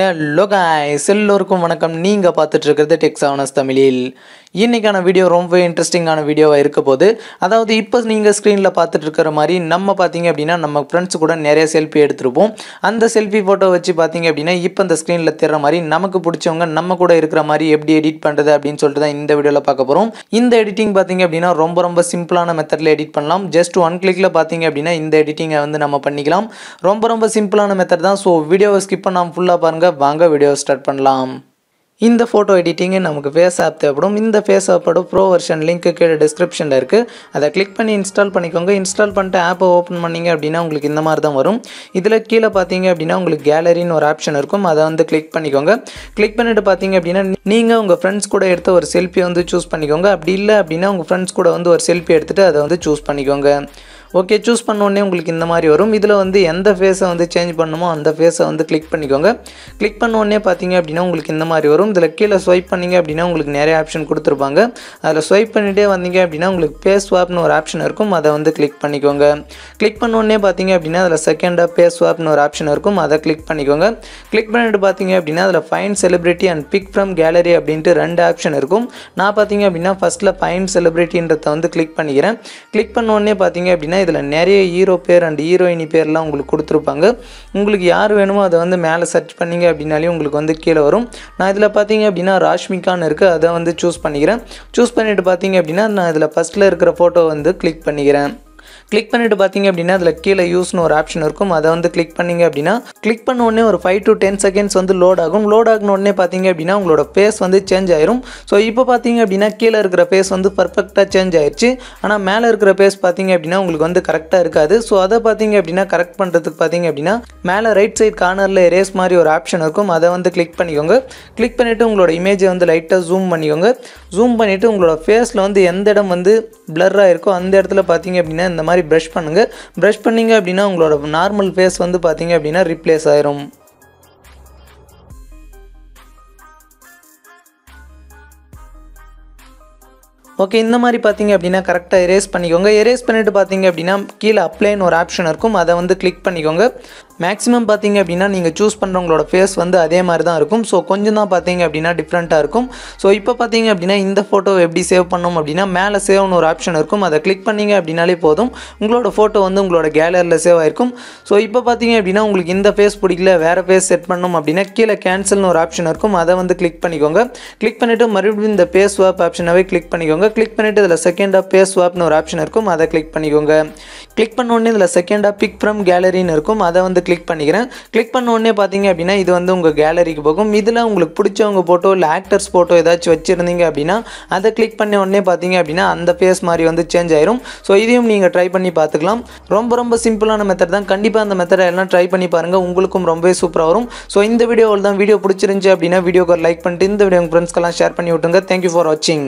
hello guys எல்லோருக்கும் வணக்கம் நீங்கள் இருக்கிறது டெக்ஸ் ஆனஸ் தமிழில் இன்றைக்கான வீடியோ ரொம்ப இன்ட்ரெஸ்டிங்கான வீடியோவாக இருக்க போது அதாவது இப்போ நீங்கள் ஸ்க்ரீனில் பார்த்துட்டு இருக்கிற மாதிரி நம்ம பார்த்தீங்க அப்படின்னா நம்ம ஃப்ரெண்ட்ஸ் கூட நிறைய செல்ஃபி எடுத்துருப்போம் அந்த செல்ஃபி ஃபோட்டோ வச்சு பார்த்தீங்க அப்படின்னா இப்போ அந்த ஸ்க்ரீனில் தெரிற மாதிரி நமக்கு பிடிச்சவங்க நம்ம கூட இருக்கிற மாதிரி எப்படி எடிட் பண்ணுறது அப்படின்னு சொல்லிட்டு தான் இந்த வீடியோவில் பார்க்க போகிறோம் இந்த எடிட்டிங் பார்த்தீங்க அப்படின்னா ரொம்ப ரொம்ப சிம்பிளான மெத்தடில் எடிட் பண்ணலாம் ஜஸ்ட் ஒன் கிளிக்கில் பார்த்தீங்க அப்படின்னா இந்த எடிட்டிங்கை வந்து நம்ம பண்ணிக்கலாம் ரொம்ப ரொம்ப சிம்பிளான மெத்தட் தான் ஸோ வீடியோவை ஸ்கிப் பண்ணாமல் ஃபுல்லாக பாருங்கள் வாங்க வீடியோ ஸ்டார்ட் பண்ணலாம் இந்த ஃபோட்டோ எடிட்டிங்கு நமக்கு ஃபேஸ் ஆப் தேவைப்படும் இந்த ஃபேஸ் ஆப்போட ப்ரோ வெர்ஷன் லிங்க் கீழே டிஸ்கிரிப்ஷனில் இருக்குது அதை கிளிக் பண்ணி இன்ஸ்டால் பண்ணிக்கோங்க இன்ஸ்டால் பண்ணிட்டு ஆப்பை ஓப்பன் பண்ணிங்க அப்படின்னா உங்களுக்கு இந்த மாதிரி தான் வரும் இதில் கீழே பார்த்தீங்க அப்படின்னா உங்களுக்கு கேலரின்னு ஒரு ஆப்ஷன் இருக்கும் அதை வந்து கிளிக் பண்ணிக்கோங்க கிளிக் பண்ணிட்டு பார்த்தீங்க அப்படின்னா நீங்கள் உங்கள் ஃப்ரெண்ட்ஸ் கூட எடுத்த ஒரு செல்ஃபி வந்து சூஸ் பண்ணிக்கோங்க அப்படி இல்லை அப்படின்னா உங்கள் ஃப்ரெண்ட்ஸ் கூட வந்து ஒரு செல்ஃபி எடுத்துகிட்டு அதை வந்து சூஸ் பண்ணிக்கோங்க ஓகே சூஸ் பண்ணோடனே உங்களுக்கு இந்த மாதிரி வரும் இதில் வந்து எந்த ஃபேஸை வந்து சேஞ்ச் பண்ணுமோ அந்த ஃபேஸை வந்து கிளிக் பண்ணிக்கோங்க கிளிக் பண்ணோடனே பார்த்தீங்க அப்படின்னா உங்களுக்கு இந்த மாதிரி வரும் இதில் கீழே ஸ்வைப் பண்ணிங்க அப்படின்னா உங்களுக்கு நிறைய ஆப்ஷன் கொடுத்துருப்பாங்க அதில் ஸ்வைப் பண்ணிகிட்டே வந்தீங்க அப்படின்னா உங்களுக்கு பேஸ் ஸ்வாப்னு ஒரு ஆப்ஷன் இருக்கும் அதை வந்து கிளிக் பண்ணிக்கோங்க கிளிக் பண்ணோடனே பார்த்தீங்க அப்படின்னா அதில் செகண்டாக பேஸ் ஸ்வாப்னு ஒரு ஆப்ஷன் இருக்கும் அதை கிளிக் பண்ணிக்கோங்க கிளிக் பண்ணிட்டு பார்த்தீங்க அப்படின்னா அதில் fine celebrity and pick from gallery அப்படின்ட்டு ரெண்டு ஆப்ஷன் இருக்கும் நான் பார்த்தீங்க அப்படின்னா ஃபஸ்ட்டில் ஃபைன் செலிபிரிட்டின்றத வந்து கிளிக் பண்ணிக்கிறேன் கிளிக் பண்ணோடனே பார்த்தீங்க அப்படின்னா இதில் நிறைய ஹீரோ பேர் அண்ட் ஹீரோயினி பேர்லாம் உங்களுக்கு கொடுத்துருப்பாங்க உங்களுக்கு யார் வேணுமோ அதை வந்து மேலே சர்ச் பண்ணிங்க அப்படின்னாலே உங்களுக்கு வந்து கீழே வரும் நான் இதில் பார்த்தீங்க அப்படின்னா ராஷ்மிகான் இருக்குது அதை வந்து சூஸ் பண்ணிக்கிறேன் சூஸ் பண்ணிவிட்டு பார்த்தீங்க அப்படின்னா நான் இதில் ஃபஸ்ட்டில் இருக்கிற ஃபோட்டோ வந்து கிளிக் பண்ணிக்கிறேன் கிளிக் பண்ணிட்டு பார்த்தீங்க அப்படின்னா அதில் கீழே யூஸ்னு ஒரு ஆப்ஷன் இருக்கும் அதை வந்து கிளிக் பண்ணிங்க அப்படின்னா கிளிக் பண்ண உடனே ஒரு ஃபைவ் டு டென் செகண்ட்ஸ் வந்து லோட் ஆகும் லோட் ஆகின உடனே பார்த்தீங்க அப்படின்னா உங்களோட ஃபேஸ் வந்து சேஞ்ச் ஆயிரும் ஸோ இப்போ பார்த்தீங்க அப்படின்னா கீழே இருக்கிற ஃபேஸ் வந்து பர்ஃபெக்டாக சேஞ்ச் ஆயிடுச்சு ஆனால் மேலே இருக்கிற ஃபேஸ் பார்த்தீங்க அப்படின்னா உங்களுக்கு வந்து கரெக்டாக இருக்காது ஸோ அதை பார்த்தீங்க அப்படின்னா கரெக்ட் பண்ணுறதுக்கு பார்த்தீங்க அப்படின்னா மேலே ரைட் சைட் கார்னரில் ரேஸ் மாதிரி ஒரு ஆப்ஷன் இருக்கும் அதை வந்து கிளிக் பண்ணிக்கோங்க கிளிக் பண்ணிவிட்டு உங்களோட இமேஜை வந்து லைட்டாக ஜூம் பண்ணிக்கோங்க ஜூம் பண்ணிவிட்டு உங்களோட ஃபேஸில் வந்து எந்த இடம் வந்து பிளர்ராக இருக்கோ அந்த இடத்துல பார்த்தீங்க அப்படின்னா இந்த மாதிரி ப்ரஷ் பண்ணுங்கள் ப்ரஷ் பண்ணிங்க அப்படின்னா உங்களோட நார்மல் ஃபேஸ் வந்து பார்த்திங்க அப்படின்னா ரிப்ளேஸ் ஆயிரும் ஓகே இந்த மாதிரி பார்த்தீங்க அப்படின்னா கரெக்டாக எரேஸ் பண்ணிக்கோங்க எரேஸ் பண்ணிவிட்டு பார்த்தீங்க அப்படின்னா கீழே அப்ளைன்னு ஒரு ஆப்ஷன் இருக்கும் அதை வந்து கிளிக் பண்ணிக்கோங்க மேக்ஸிமம் பார்த்தீங்க அப்படின்னா நீங்கள் சூஸ் பண்ணுறவங்களோட ஃபேஸ் வந்து அதே மாதிரி தான் இருக்கும் ஸோ கொஞ்சம் தான் பார்த்தீங்க அப்படின்னா டிஃப்ரெண்ட்டாக இருக்கும் ஸோ இப்போ பார்த்தீங்க அப்படின்னா இந்த ஃபோட்டோ எப்படி சேவ் பண்ணோம் அப்படின்னா மேலே சேவ்னு ஒரு ஆப்ஷன் இருக்கும் அதை கிளிக் பண்ணிங்க அப்படின்னாலே போதும் உங்களோட ஃபோட்டோ வந்து உங்களோட கேலரியில் சேவ் ஆகிருக்கும் ஸோ இப்போ பார்த்தீங்க அப்படின்னா உங்களுக்கு இந்த ஃபேஸ் பிடிக்கல வேறு ஃபேஸ் செட் பண்ணணும் அப்படின்னா கீழே கேன்சல்னு ஒரு ஆப்ஷன் இருக்கும் அதை வந்து கிளிக் பண்ணிக்கோங்க கிளிக் பண்ணிவிட்டு மறுபடியும் இந்த ஃபேஸ் ஸ்வாப் ஆப்ஷனாகவே கிளிக் பண்ணிக்கோங்க கிளிக் பண்ணிவிட்டு இதில் செகண்டாக பே ஸ்வாப்னு ஒரு ஆப்ஷன் இருக்கும் அதை கிளிக் பண்ணிக்கோங்க கிளிக் பண்ணோடனே இதில் செகண்டாக பிக் ஃப்ரம் கேலரின்னு இருக்கும் அதை வந்து கிளிக் பண்ணிக்கிறேன் கிளிக் பண்ணோடனே பார்த்தீங்க அப்படின்னா இது வந்து உங்கள் கேலரிக்கு போகும் இதில் உங்களுக்கு பிடிச்சவங்க ஃபோட்டோ இல்லை ஆக்டர்ஸ் ஃபோட்டோ ஏதாச்சும் வச்சுருந்தீங்க அப்படின்னா அதை கிளிக் பண்ண உடனே பார்த்தீங்க அப்படின்னா அந்த ஃபேஸ் மாதிரி வந்து சேஞ்ச் ஆயிரும் ஸோ இதையும் நீங்கள் ட்ரை பண்ணி பார்த்துக்கலாம் ரொம்ப ரொம்ப சிம்பிளான மெத்தட் தான் கண்டிப்பாக அந்த மெத்தடை எல்லாம் ட்ரை பண்ணி பாருங்கள் உங்களுக்கும் ரொம்பவே சூப்பராக வரும் ஸோ இந்த வீடியோவில் தான் வீடியோ பிடிச்சிருந்துச்சி அப்படின்னா வீடியோக்கு லைக் பண்ணிட்டு இந்த வீடியோ உங்கள் ஃப்ரெண்ட்ஸ்க்கெல்லாம் ஷேர் பண்ணி விட்டுங்க தேங்க்யூ ஃபார் வாட்சிங்